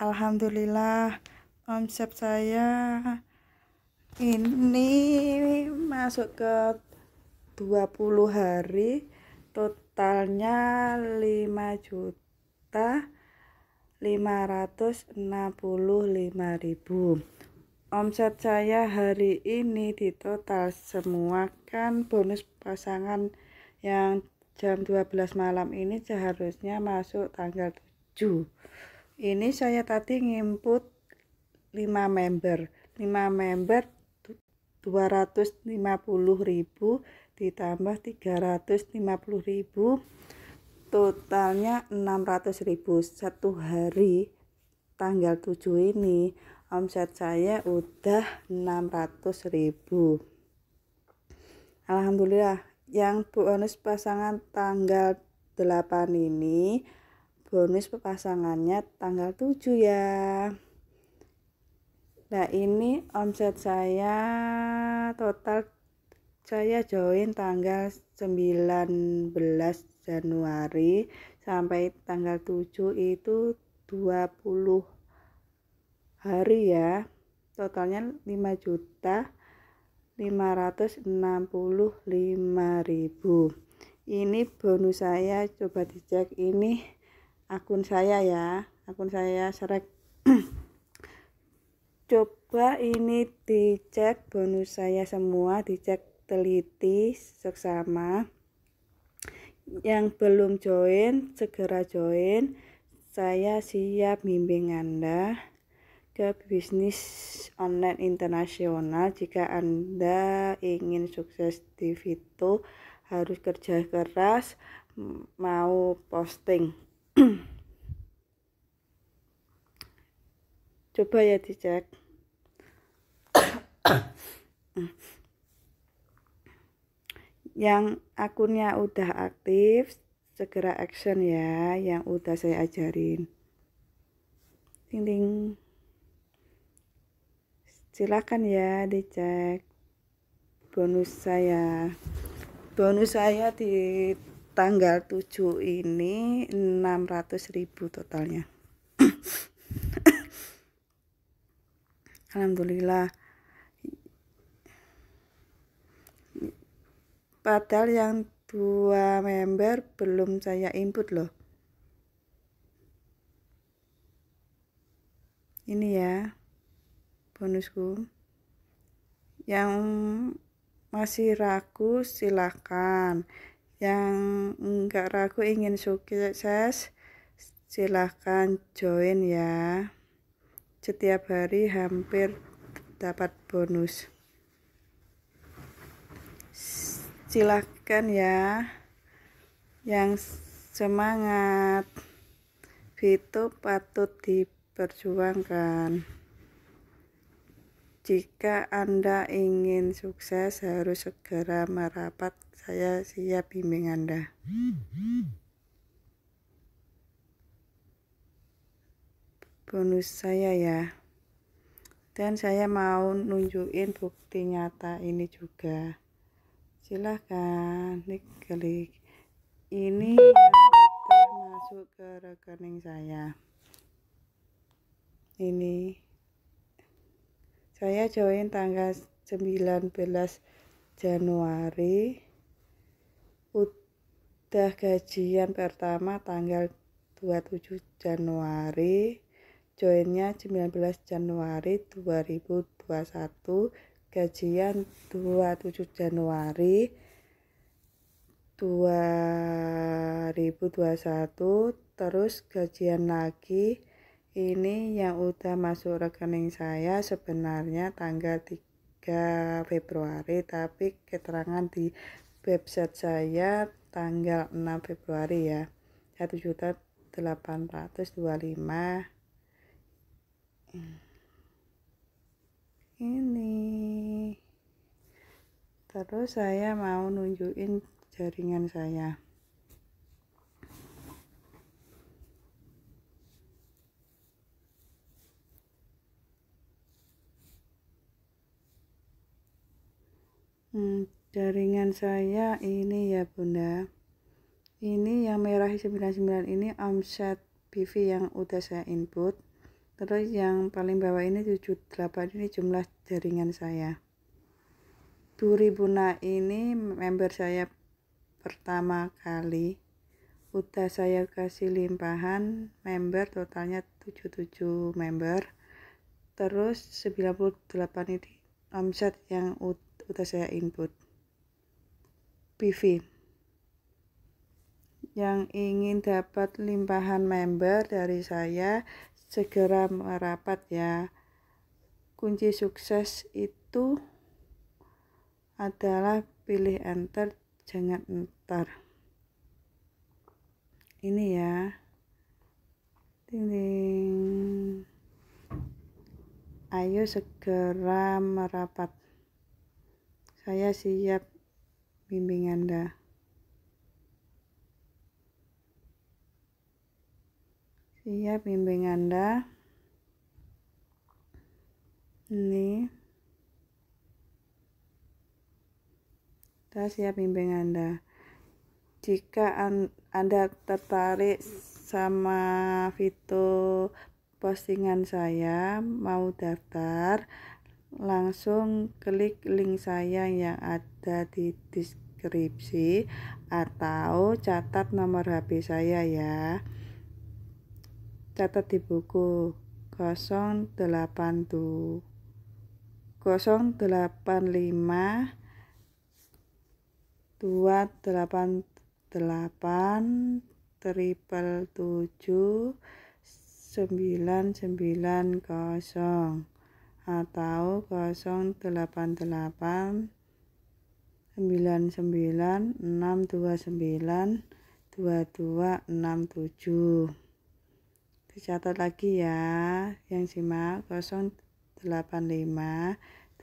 Alhamdulillah omset saya ini masuk ke 20 hari totalnya 5 juta ribu omset saya hari ini di total semua kan bonus pasangan yang jam 12 malam ini seharusnya masuk tanggal 7 ini saya tadi nginput 5 member 5 member 250.000 ditambah 350.000 totalnya 600.000 satu hari tanggal 7 ini omset saya udah 600.000 Alhamdulillah yang bonus pasangan tanggal 8 ini bonus pasangannya tanggal 7 ya nah ini omset saya total saya join tanggal 19 Januari sampai tanggal 7 itu 20 hari ya totalnya 5 juta 565.000 ini bonus saya coba dicek ini akun saya ya akun saya serek coba ini dicek bonus saya semua dicek teliti seksama yang belum join segera join saya siap bimbing Anda ke bisnis online internasional jika Anda ingin sukses di fitur harus kerja keras mau posting coba ya dicek yang akunnya udah aktif segera action ya yang udah saya ajarin ting ting silahkan ya dicek bonus saya bonus saya di tanggal 7 ini 600.000 totalnya Alhamdulillah padahal yang dua member belum saya input loh ini ya bonusku yang masih ragu silakan yang enggak ragu ingin sukses silahkan join ya setiap hari hampir dapat bonus silahkan ya yang semangat itu patut diperjuangkan jika Anda ingin sukses, harus segera merapat. Saya siap bimbing Anda. Bonus saya ya. Dan saya mau nunjukin bukti nyata ini juga. Silahkan klik. Ini yang sudah masuk ke rekening saya. Ini saya join tanggal 19 Januari udah gajian pertama tanggal 27 Januari joinnya 19 Januari 2021 gajian 27 Januari 2021 terus gajian lagi ini yang udah masuk rekening saya sebenarnya tanggal 3 Februari tapi keterangan di website saya tanggal 6 Februari ya 1 juta 825 ini terus saya mau nunjukin jaringan saya hmm, jaringan saya ini ya bunda ini yang merah 99 ini omset PV yang udah saya input terus yang paling bawah ini 78 ini jumlah jaringan saya Duri Buna ini member saya pertama kali udah saya kasih limpahan member totalnya 77 member terus 98 ini omset yang udah kita saya input PV yang ingin dapat limpahan member dari saya segera merapat ya kunci sukses itu adalah pilih enter jangan enter ini ya ini ayo segera merapat saya siap bimbing Anda. Siap bimbing Anda. Ini. Kita siap bimbing Anda. Jika an Anda tertarik sama fitur postingan saya, mau daftar, langsung klik link saya yang ada di deskripsi atau catat nomor HP saya ya catat di buku 082 085 288 triple 7 990 atau 088 99 629 2267 dicatat lagi ya yang simak 085 22 88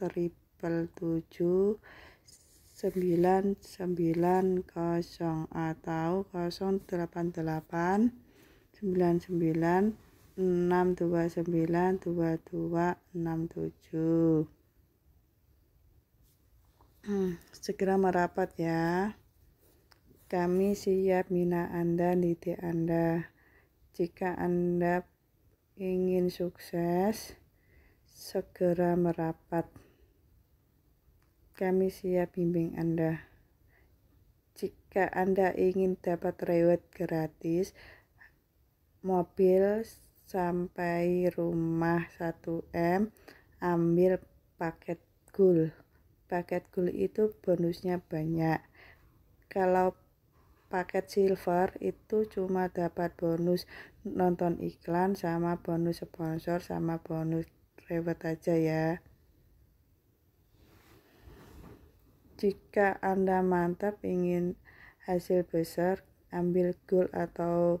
triple 7 990 atau 088 99 629 2267 segera merapat ya kami siap mina Anda niti Anda jika Anda ingin sukses segera merapat kami siap bimbing Anda jika Anda ingin dapat reward gratis mobil sampai rumah 1M ambil paket gul paket gold itu bonusnya banyak kalau paket silver itu cuma dapat bonus nonton iklan sama bonus sponsor sama bonus reward aja ya jika anda mantap ingin hasil besar ambil gold atau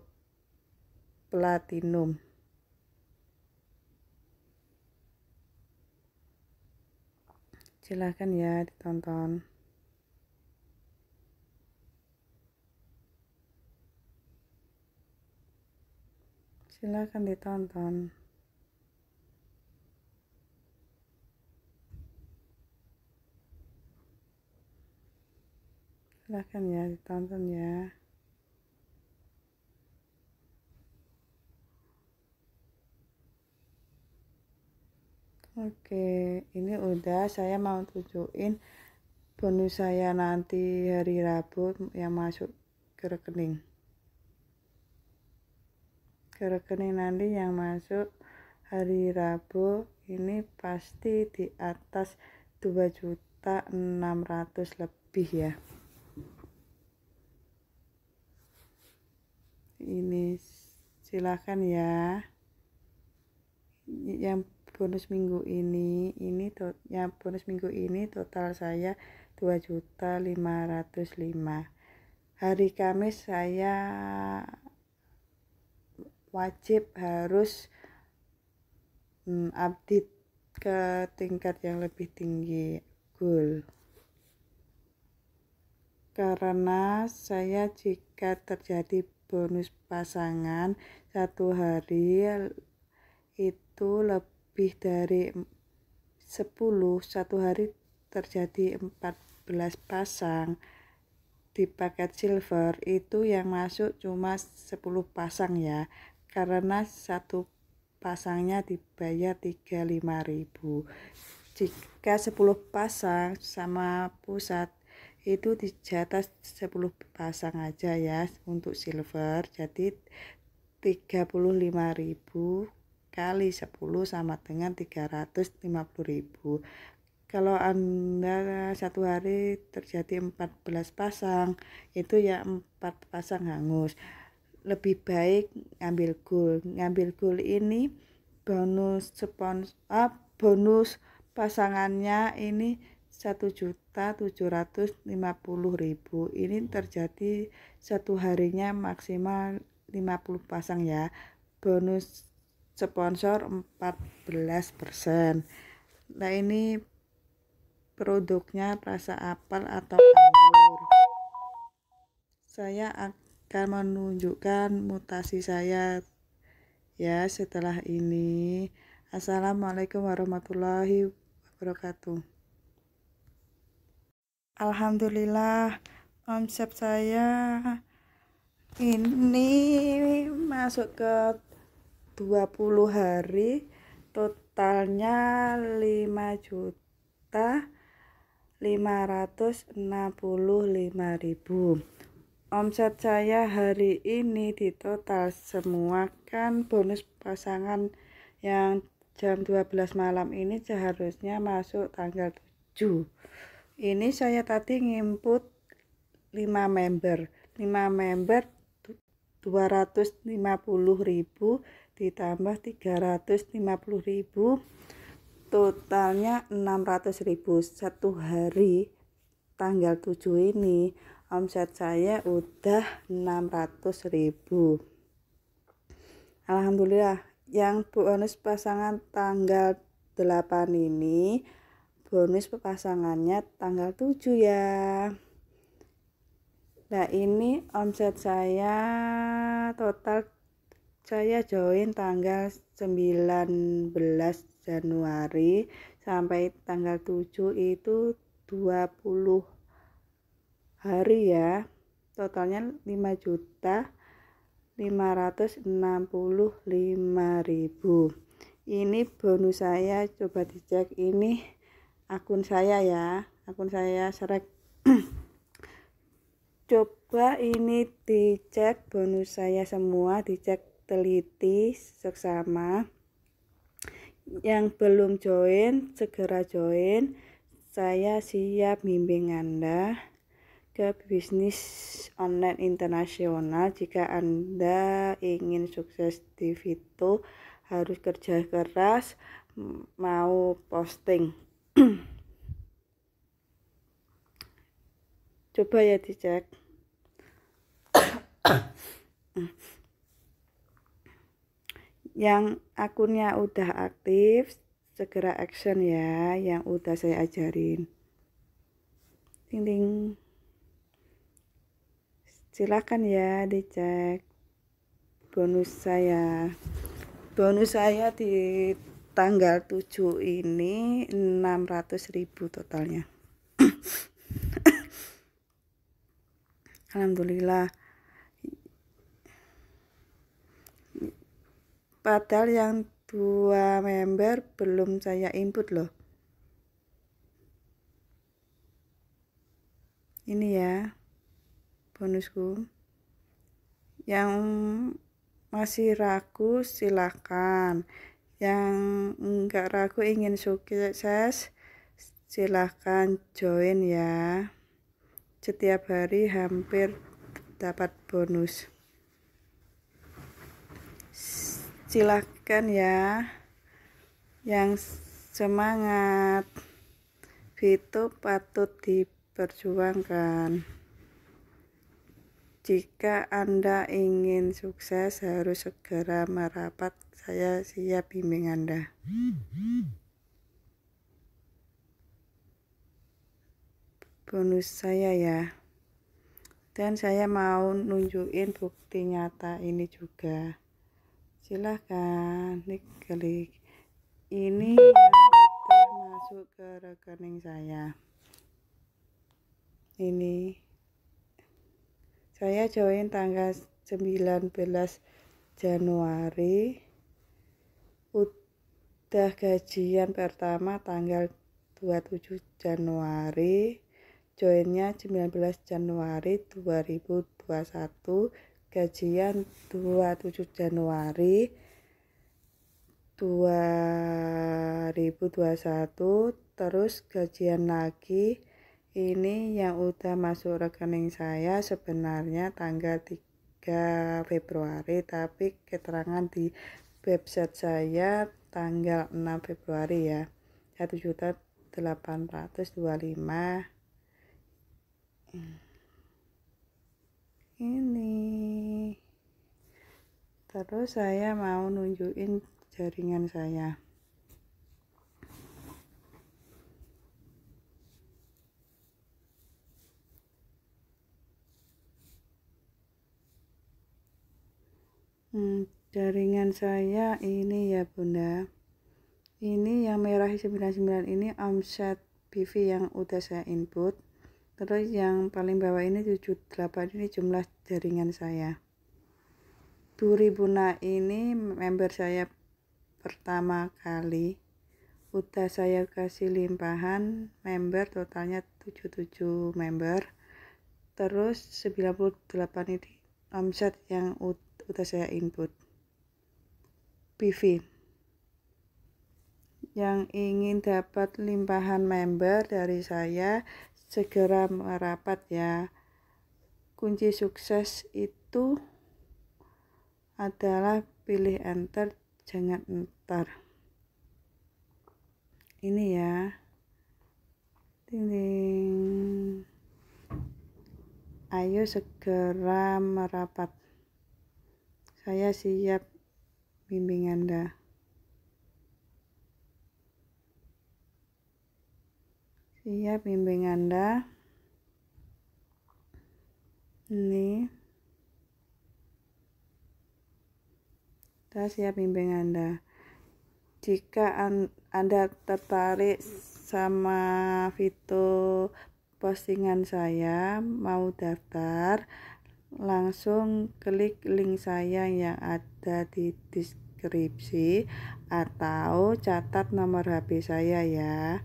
platinum silahkan ya ditonton silahkan ditonton silahkan ya ditonton ya Oke, ini udah saya mau tunjukin bonus saya nanti hari Rabu yang masuk ke rekening. Ke rekening nanti yang masuk hari Rabu ini pasti di atas 2 juta 600 lebih ya. Ini silakan ya. Yang bonus minggu ini ini ya bonus minggu ini total saya 2.505 hari Kamis saya wajib harus hmm, update ke tingkat yang lebih tinggi goal karena saya jika terjadi bonus pasangan satu hari itu lebih lebih dari 10 satu hari terjadi 14 pasang di paket silver itu yang masuk cuma 10 pasang ya karena satu pasangnya dibayar 35000 jika 10 pasang sama pusat itu atas 10 pasang aja ya untuk silver jadi 35000 kali 10 sama dengan 350.000 kalau Anda satu hari terjadi 14 pasang itu ya empat pasang hangus lebih baik ngambil goal ngambil goal ini bonus spons ah, bonus pasangannya ini ribu. ini terjadi satu harinya maksimal 50 pasang ya bonus sponsor 14%. Nah, ini produknya rasa apel atau anggur. Saya akan menunjukkan mutasi saya ya setelah ini. Assalamualaikum warahmatullahi wabarakatuh. Alhamdulillah omset saya ini masuk ke 20 hari totalnya 5 juta 565.000 omset saya hari ini di total semua kan bonus pasangan yang jam 12 malam ini seharusnya masuk tanggal 7 ini saya tadi nginput 5 member 5 member 250.000 ditambah 350.000 totalnya 600.000 satu hari tanggal 7 ini omset saya udah 600.000 Alhamdulillah yang bonus pasangan tanggal 8 ini bonus pasangannya tanggal 7 ya Nah ini omset saya total saya join tanggal 19 Januari sampai tanggal 7 itu 20 hari ya totalnya 5 juta 565 ribu ini bonus saya coba dicek ini akun saya ya akun saya serek coba ini dicek bonus saya semua dicek teliti seksama yang belum join segera join saya siap bimbing Anda ke bisnis online internasional jika Anda ingin sukses di Vito harus kerja keras mau posting coba ya dicek yang akunnya udah aktif segera action ya yang udah saya ajarin ting ting silahkan ya dicek bonus saya bonus saya di tanggal 7 ini ribu totalnya Alhamdulillah Padahal yang dua member belum saya input loh. Ini ya bonusku. Yang masih ragu silahkan Yang enggak ragu ingin sukses silahkan join ya. Setiap hari hampir dapat bonus silahkan ya yang semangat itu patut diperjuangkan jika Anda ingin sukses harus segera merapat saya siap bimbing Anda bonus saya ya dan saya mau nunjukin bukti nyata ini juga silahkan klik ini yang sudah masuk ke rekening saya ini saya join tanggal 19 Januari udah gajian pertama tanggal 27 Januari joinnya 19 Januari 2021 gajian 27 Januari 2021 terus gajian lagi ini yang udah masuk rekening saya sebenarnya tanggal 3 Februari tapi keterangan di website saya tanggal 6 Februari ya 1 juta 825 hmm ini terus saya mau nunjukin jaringan saya hmm, jaringan saya ini ya bunda ini yang merah 99 ini omset PV yang udah saya input terus yang paling bawah ini 78 ini jumlah jaringan saya Buna ini member saya pertama kali udah saya kasih limpahan member totalnya 77 member terus 98 ini omset yang udah saya input PV yang ingin dapat limpahan member dari saya segera merapat ya. Kunci sukses itu adalah pilih enter, jangan enter Ini ya. ini Ayo segera merapat. Saya siap bimbing Anda. siap bimbing anda ini kita ya, siap bimbing anda jika an anda tertarik sama fitur postingan saya mau daftar langsung klik link saya yang ada di deskripsi atau catat nomor HP saya ya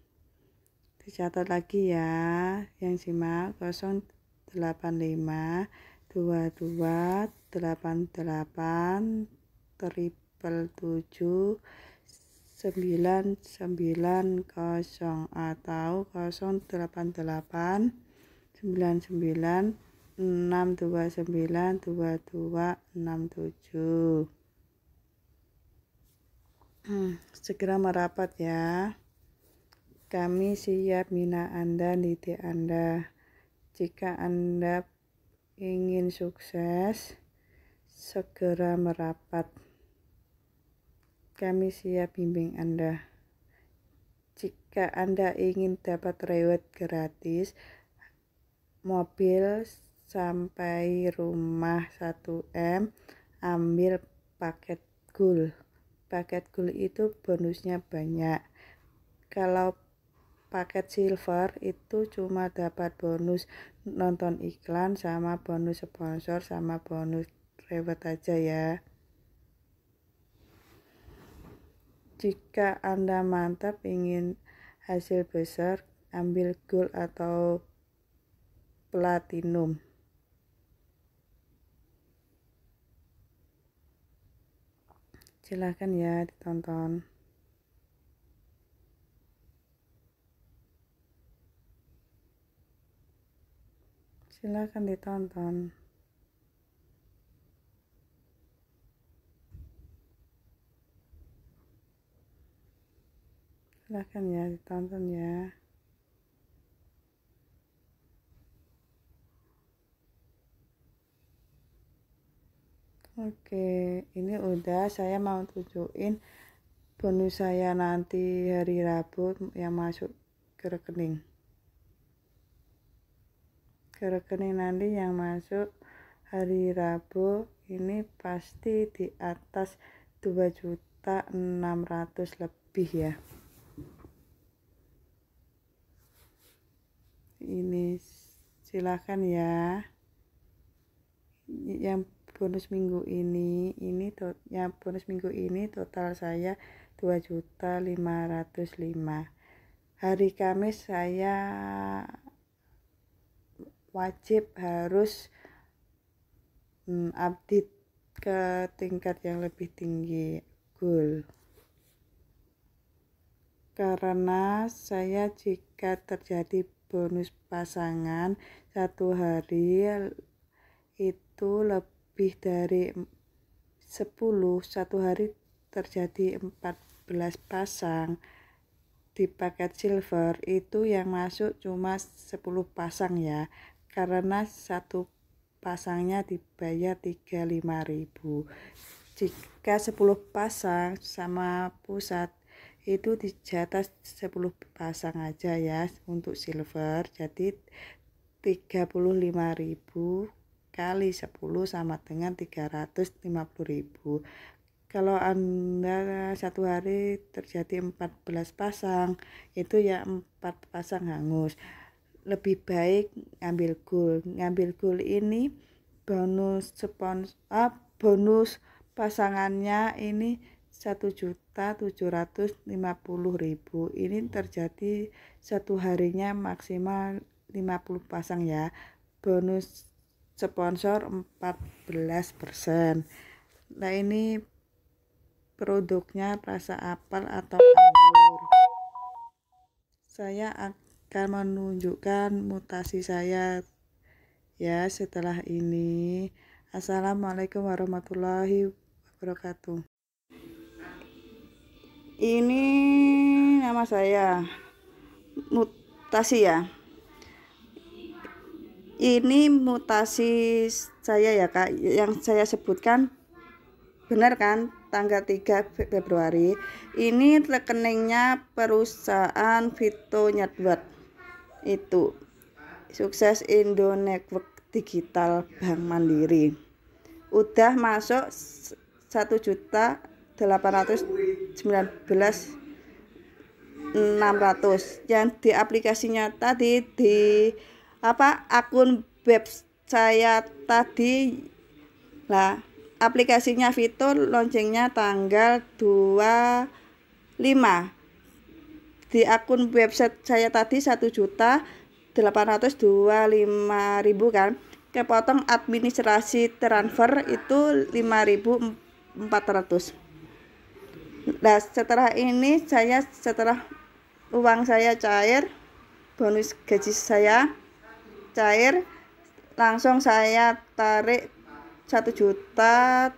dicatat lagi ya yang simak 085 22 88 triple 7 990 atau 088 99 629 2267 segera merapat ya kami siap mina Anda, niti Anda. Jika Anda ingin sukses, segera merapat. Kami siap bimbing Anda. Jika Anda ingin dapat reward gratis, mobil sampai rumah 1M, ambil paket gul. Paket gul itu bonusnya banyak. Kalau paket silver itu cuma dapat bonus nonton iklan sama bonus sponsor sama bonus reward aja ya jika anda mantap ingin hasil besar ambil gold atau platinum silahkan ya ditonton silahkan ditonton silahkan ya ditonton ya Oke, ini udah saya mau tujuin bonus saya nanti hari Rabu yang masuk ke rekening ke rekening nanti yang masuk hari Rabu ini pasti di atas 2 juta 600 lebih ya ini silahkan ya yang bonus minggu ini ini yang bonus minggu ini total saya 2 juta 505 hari Kamis saya wajib harus hmm, update ke tingkat yang lebih tinggi goal karena saya jika terjadi bonus pasangan satu hari itu lebih dari 10 satu hari terjadi 14 pasang di paket silver itu yang masuk cuma 10 pasang ya karena satu pasangnya dibayar 35.000 jika 10 pasang sama pusat itu atas 10 pasang aja ya untuk silver jadi 35.000 kali 10 sama dengan 350.000 kalau anda satu hari terjadi 14 pasang itu ya 4 pasang hangus lebih baik ngambil goal ngambil goal ini bonus sponsor ah, bonus pasangannya ini satu juta tujuh ratus lima puluh ribu ini terjadi satu harinya maksimal 50 pasang ya bonus sponsor 14 persen nah ini produknya rasa apel atau anggur saya akan akan menunjukkan mutasi saya ya setelah ini Assalamualaikum warahmatullahi wabarakatuh ini nama saya mutasi ya ini mutasi saya ya kak yang saya sebutkan benar kan tanggal 3 Februari ini rekeningnya perusahaan Vito Network itu sukses Indo Network Digital Bank Mandiri udah masuk 1 juta 819 600 yang di aplikasinya tadi di apa akun web saya tadi lah aplikasinya fitur loncengnya tanggal 25 di akun website saya tadi 1 juta ribu kan kepotong administrasi transfer itu 5.400 nah setelah ini saya setelah uang saya cair bonus gaji saya cair langsung saya tarik 1 juta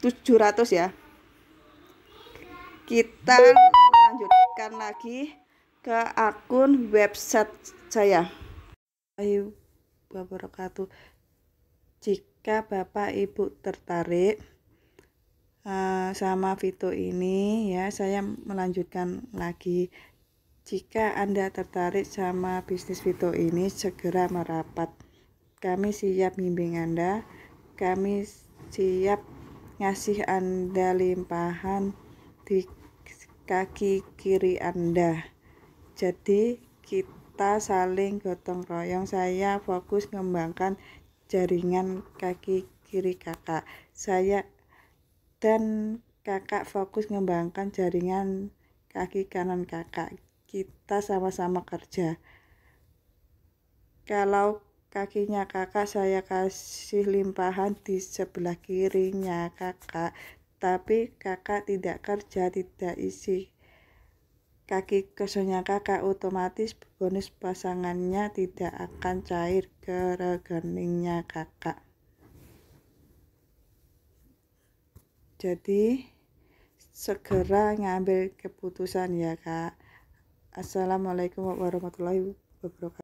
700 ya kita lanjutkan lagi ke akun website saya Ayo, wabarakatuh jika bapak ibu tertarik uh, sama video ini ya saya melanjutkan lagi jika anda tertarik sama bisnis video ini segera merapat kami siap bimbing anda kami siap ngasih anda limpahan di kaki kiri Anda. Jadi kita saling gotong royong. Saya fokus mengembangkan jaringan kaki kiri kakak. Saya dan kakak fokus mengembangkan jaringan kaki kanan kakak. Kita sama-sama kerja. Kalau kakinya kakak saya kasih limpahan di sebelah kirinya kakak tapi kakak tidak kerja tidak isi kaki kosongnya kakak otomatis bonus pasangannya tidak akan cair ke rekeningnya kakak jadi segera ngambil keputusan ya kak assalamualaikum warahmatullahi wabarakatuh